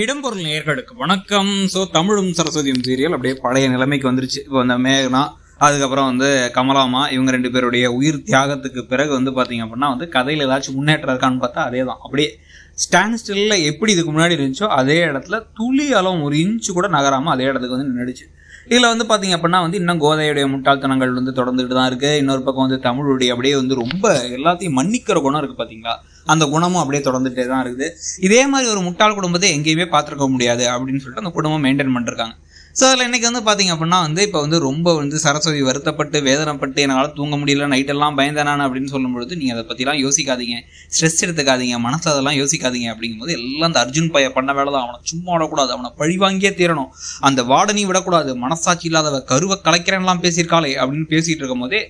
இடம்பொருள் நேர்களுக்கு வணக்கம் ஸோ தமிழும் சரஸ்வதியும் சீரியல் அப்படியே பழைய நிலைமைக்கு வந்துருச்சு இப்போ அந்த மேகனா அதுக்கப்புறம் வந்து கமலாமா இவங்க ரெண்டு பேருடைய உயிர் தியாகத்துக்கு பிறகு வந்து பார்த்தீங்க அப்படின்னா வந்து கதையில் ஏதாச்சும் முன்னேற்றம் இருக்கான்னு பார்த்தா அதே தான் அப்படியே ஸ்டாண்ட் ஸ்டில்லில் எப்படி இதுக்கு முன்னாடி இருந்துச்சோ அதே இடத்துல துளி அளவு ஒரு இன்ச்சு கூட நகராமல் அதே இடத்துக்கு வந்து நின்றுடுச்சு இதில் வந்து பார்த்தீங்க அப்படின்னா வந்து இன்னும் கோதையுடைய முட்டாள்தனங்கள் வந்து தொடர்ந்துட்டு தான் இருக்குது இன்னொரு பக்கம் வந்து தமிழுடைய அப்படியே வந்து ரொம்ப எல்லாத்தையும் மன்னிக்கிற குணம் இருக்குது பார்த்தீங்களா அந்த குணமும் அப்படியே தொடர்ந்துகிட்டே தான் இருக்குது இதே மாதிரி ஒரு முட்டாள் குடும்பத்தை எங்கேயுமே பார்த்துருக்க முடியாது அப்படின்னு சொல்லிட்டு அந்த குடும்பம் மெயின்டைன் பண்ணிருக்காங்க ஸோ அதில் இன்றைக்கி வந்து பார்த்திங்க அப்படின்னா வந்து இப்போ வந்து ரொம்ப வந்து சரஸ்வதி வருத்தப்பட்டு வேதனைப்பட்டு என்னால் தூங்க முடியல நைட்டெல்லாம் பயந்தேனான அப்படின்னு சொல்லும்பொழுது நீங்கள் அதை பற்றிலாம் யோசிக்காதீங்க ஸ்ட்ரெஸ் எடுத்துக்காதீங்க மனசு அதெல்லாம் யோசிக்காதீங்க அப்படிங்கும்போது எல்லாம் அந்த அர்ஜுன் பைய பண்ண வேலை தான் அவனை சும்மா விடக்கூடாது அவனை பழிவாங்கியே தீரணும் அந்த வாடனி விடக்கூடாது மனசாட்சி இல்லாதவ கருவை கலைக்கிறேன்லாம் பேசியிருக்காளே அப்படின்னு பேசிகிட்டு இருக்கும் போதே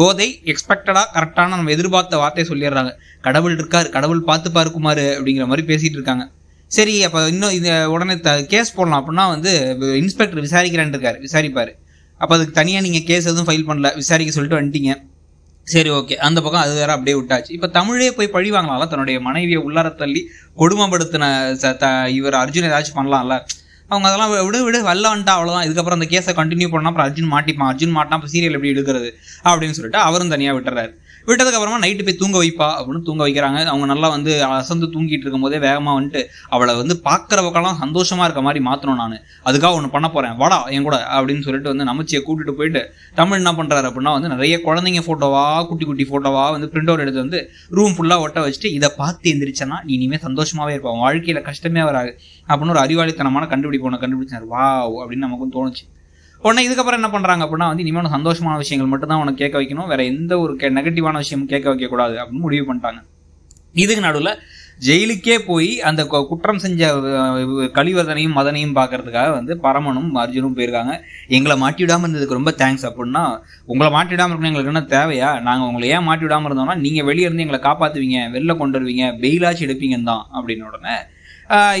கோதை எக்ஸ்பெக்டடாக கரெக்டான நம்ம எதிர்பார்த்த வார்த்தையை சொல்லிடுறாங்க கடவுள் இருக்கார் கடவுள் பார்த்து பார்க்குமாறு அப்படிங்கிற மாதிரி பேசிகிட்டு இருக்காங்க சரி அப்போ இன்னும் இந்த உடனே த கேஸ் போடலாம் அப்படின்னா வந்து இன்ஸ்பெக்டர் விசாரிக்கிறேன் இருக்காரு விசாரிப்பார் அப்போ அதுக்கு தனியாக நீங்கள் கேஸ் எதுவும் ஃபைல் பண்ணல விசாரிக்க சொல்லிட்டு வந்துட்டீங்க சரி ஓகே அந்த பக்கம் அது வேற அப்படியே விட்டாச்சு இப்போ தமிழே போய் பழி வாங்கலாம்ல தன்னுடைய மனைவியை உள்ளார தள்ளி கொடுமைப்படுத்தின த இவர் அர்ஜுன் ஏதாச்சும் பண்ணலாம்ல அவங்க அதெல்லாம் விட விட வல்ல வந்துட்டா அவ்வளோதான் இதுக்கப்புறம் அந்த கேஸை கண்டினியூ பண்ணால் அப்புறம் அர்ஜுன் மாட்டிப்பான் அர்ஜுன் மாட்டினா அப்போ சீரியல் எப்படி எடுக்கிறது அப்படின்னு சொல்லிட்டு அவரும் தனியாக விட்டுறாரு விட்டதுக்கு அப்புறமா நைட்டு போய் தூங்க வைப்பா அப்படின்னு தூங்க வைக்கிறாங்க அவங்க நல்லா வந்து அசந்து தூங்கிட்டு இருக்கும் போதே வேகமாக வந்துட்டு அவளை வந்து பார்க்குறவக்கெல்லாம் சந்தோஷமாக இருக்க மாதிரி மாற்றணும் நான் அதுக்காக ஒன்று பண்ண போகிறேன் வாடா என் கூட அப்படின்னு சொல்லிட்டு வந்து நமச்சியை கூட்டிட்டு போயிட்டு தமிழ் என்ன பண்ணுறாரு அப்படின்னா வந்து நிறைய குழந்தைங்க ஃபோட்டோவா குட்டி குட்டி ஃபோட்டோவா வந்து பிரிண்ட் அவுட் எடுத்து வந்து ரூம் ஃபுல்லாக ஒட்ட வச்சுட்டு இதை பார்த்து எந்திரிச்சனா நீ இனிமேல் சந்தோஷமாகவே இருப்பான் வாழ்க்கையில் கஷ்டமே வராது அப்படின்னு ஒரு அறிவாளித்தனமான கண்டுபிடிப்பு ஒன்று கண்டுபிடிச்சார் வா அப்படின்னு நமக்கும் தோணுச்சு உடனே இதுக்கப்புறம் என்ன பண்ணுறாங்க அப்படின்னா வந்து இனிமேல் சந்தோஷமான விஷயங்கள் மட்டும் தான் உனக்கு கேட்க வைக்கணும் வேற எந்த ஒரு கே நெகட்டிவான விஷயம் கேட்க வைக்கக்கூடாது அப்படின்னு முடிவு பண்ணிட்டாங்க இதுக்கு நடுவில் ஜெயிலுக்கே போய் அந்த குற்றம் செஞ்ச கழிவதனையும் மதனையும் பார்க்கறதுக்காக வந்து பரமனும் அர்ஜுனும் போயிருக்காங்க எங்களை மாட்டி விடாமல் இருந்ததுக்கு ரொம்ப தேங்க்ஸ் அப்படின்னா உங்களை மாட்டி விடாமல் இருக்கணும் எங்களுக்கு என்ன தேவையா நாங்கள் உங்களை ஏன் மாட்டி விடாமல் இருந்தோம்னா நீங்கள் வெளியே இருந்து எங்களை காப்பாற்றுவீங்க வெளில கொண்டு வருவீங்க பெயிலாச்சு எடுப்பீங்கன்னு தான் அப்படின்னு உடனே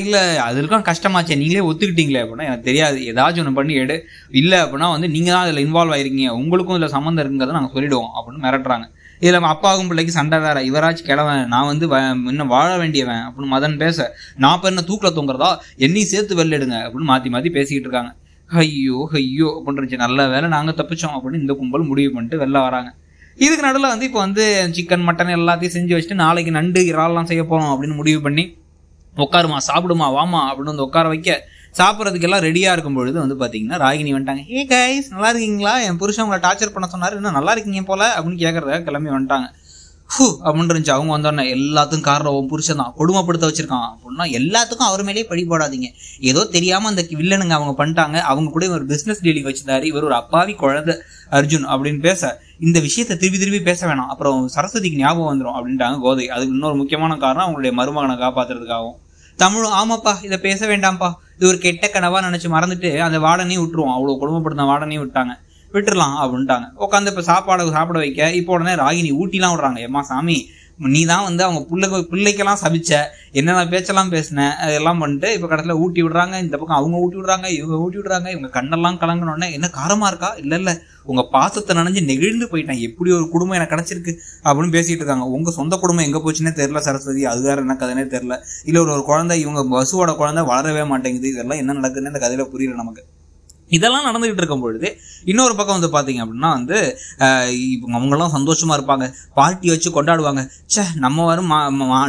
இல்லை அது இருக்கும் கஷ்டமாச்சு நீங்களே ஒத்துக்கிட்டீங்களே அப்படின்னா எனக்கு தெரியாது ஏதாச்சும் ஒன்று பண்ணி எடு இல்லை அப்படின்னா வந்து நீங்கள் தான் அதில் இன்வால்வ் ஆயிருக்கீங்க உங்களுக்கும் இதில் சம்மந்தம் இருக்குங்கிறத நாங்கள் சொல்லிடுவோம் அப்படின்னு மிரட்டுறாங்க இதில் நம்ம அப்பாவுக்கும் பிள்ளைக்கு சண்டை வேற இவராச்சும் கிழவன் நான் வந்து இன்னும் வாழ வேண்டியவன் அப்படின்னு மதன் பேச நான் இப்போ என்ன தூக்கில் தூங்குறதா என்னையும் சேர்த்து எடுங்க அப்படின்னு மாற்றி மாற்றி பேசிக்கிட்டு இருக்காங்க ஐயோ ஐயோ அப்படின்றச்சு நல்ல வேலை நாங்கள் தப்பிச்சோம் அப்படின்னு இந்த கும்பல் முடிவு பண்ணிட்டு வெளில வராங்க இதுக்கு நடுவில் வந்து இப்போ வந்து சிக்கன் மட்டன் எல்லாத்தையும் செஞ்சு வச்சுட்டு நாளைக்கு நண்டு இறால்லாம் செய்ய போகிறோம் அப்படின்னு முடிவு பண்ணி உட்காருமா சாப்பிடுமா வாமா அப்படின்னு வந்து உட்கார வைக்க சாப்பிட்றதுக்கெல்லாம் ரெடியாக இருக்கும் பொழுது வந்து பார்த்தீங்கன்னா ராகினி வந்துட்டாங்க ஏ கைஸ் நல்லா இருக்கீங்களா என் புருஷன் உங்களை டார்ச்சர் பண்ண சொன்னார் என்ன நல்லா இருக்கீங்க போல அப்படின்னு கேட்குறத கிளம்பி வந்துட்டாங்க ஹூ அப்படின்னு இருந்துச்சு அவங்க வந்தோடனே எல்லாத்துக்கும் காரணம் உன் புருஷன் தான் கொடுமைப்படுத்த வச்சிருக்கான் அப்படின்னா எல்லாத்துக்கும் அவர் மேலேயே படி போடாதீங்க ஏதோ தெரியாமல் அந்த வில்லனுங்க அவங்க பண்ணிட்டாங்க அவங்க கூட ஒரு பிஸ்னஸ் டீலிங் வச்சிருந்தாரு இவர் ஒரு அப்பாவி குழந்தை அர்ஜுன் அப்படின்னு பேச இந்த விஷயத்தை திருப்பி திருப்பி பேச வேணாம் அப்புறம் சரஸ்வதிக்கு ஞாபகம் வந்துடும் அப்படின்ட்டாங்க கோதை அதுக்கு இன்னொரு முக்கியமான காரணம் அவங்களுடைய மருமகனை காப்பாற்றுறதுக்காகவும் தமிழ் ஆமாப்பா இதை பேச வேண்டாம்ப்பா இது ஒரு கெட்ட கனவாக நினச்சி மறந்துட்டு அந்த வாடனையும் விட்டுருவோம் அவ்வளோ குடும்பப்படுத்த வாடனையும் விட்டாங்க விட்டுடலாம் அப்படின்ட்டாங்க உட்காந்து இப்போ சாப்பாடு சாப்பிட வைக்க இப்போ உடனே ராகினி ஊட்டிலாம் விடுறாங்க ஏமா சாமி நீ தான் வந்து அவங்க பிள்ளைக்கு பிள்ளைக்கெல்லாம் சபிச்ச என்னென்ன பேச்செல்லாம் பேசின அதெல்லாம் பண்ணிட்டு இப்போ கடத்தில் ஊட்டி விடுறாங்க இந்த பக்கம் அவங்க ஊட்டி விடுறாங்க இவங்க ஊட்டி விடுறாங்க இவங்க கண்ணெல்லாம் கலங்கினோடனே என்ன காரமாக இருக்கா இல்லை இல்லை உங்கள் பாசத்தை நினைஞ்சு நெகிழ்ந்து போயிட்டேன் எப்படி ஒரு குடும்பம் எனக்கு கிடச்சிருக்கு அப்படின்னு பேசிகிட்டு இருக்காங்க உங்கள் சொந்த குடும்பம் எங்கே போச்சுன்னே தெரில சரஸ்வதி அது வேறு என்ன கதைனே தெரில இல்லை ஒரு ஒரு குழந்தை இவங்க பசுவோட குழந்தை வளரவே மாட்டேங்குது இதெல்லாம் என்ன நடக்குதுன்னு இந்த கதையில் புரியல நமக்கு இதெல்லாம் நடந்துகிட்டு இருக்கும் பொழுது இன்னொரு பக்கம் வந்து பார்த்தீங்க அப்படின்னா வந்து இவங்க அவங்களாம் சந்தோஷமாக இருப்பாங்க பார்ட்டி வச்சு கொண்டாடுவாங்க சே நம்ம வரும்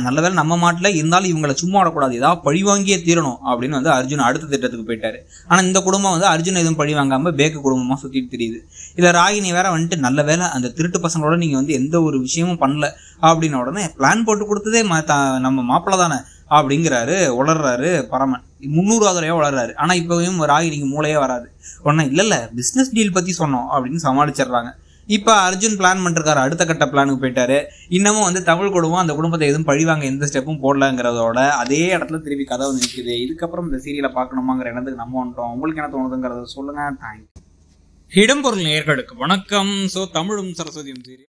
நல்ல வேலை நம்ம மாட்டில் இருந்தாலும் இவங்களை சும்மா விடக்கூடாது ஏதாவது பழிவாங்கியே தீரணும் அப்படின்னு வந்து அர்ஜுன் அடுத்த திட்டத்துக்கு போயிட்டாரு ஆனால் இந்த குடும்பம் வந்து அர்ஜுன் எதுவும் பழி வாங்காமல் பேக்கு குடும்பமாக சுற்றிட்டு தெரியுது இதில் ராகினி வேற வந்துட்டு நல்ல வேலை அந்த திருட்டு பசங்களோட நீங்கள் வந்து எந்த ஒரு விஷயமும் பண்ணல அப்படின்ன உடனே பிளான் போட்டு கொடுத்ததே நம்ம மாப்பிள்ள தானே அப்படிங்கிறாரு உளர்றாரு பரமன் முந்நூறுவா தடவையாக வளர்றாரு ஆனால் இப்போவும் நீங்கள் மூளையே வராது ஒன்றும் இல்லை இல்லை பிஸ்னஸ் டீல் பற்றி சொன்னோம் அப்படின்னு சமாளிச்சிடுறாங்க இப்போ அர்ஜுன் பிளான் பண்ணிருக்காரு அடுத்த கட்ட பிளானுக்கு போயிட்டாரு இன்னமும் வந்து தமிழ் குடும்பம் அந்த குடும்பத்தை எதுவும் பழிவாங்க எந்த ஸ்டெப்பும் போடலங்கிறதோட அதே இடத்துல திருப்பி கதை வந்து நிற்குது இதுக்கப்புறம் இந்த சீரியலை பார்க்கணுமாங்கிற இடத்துக்கு நம்ம வந்துட்டோம் உங்களுக்கு என்ன தோணுதுங்கிறத சொல்லுங்க தேங்க்யூ இடம்பொருள் நேர்களுக்கு வணக்கம் ஸோ தமிழும் சரஸ்வதியும் சீரியல்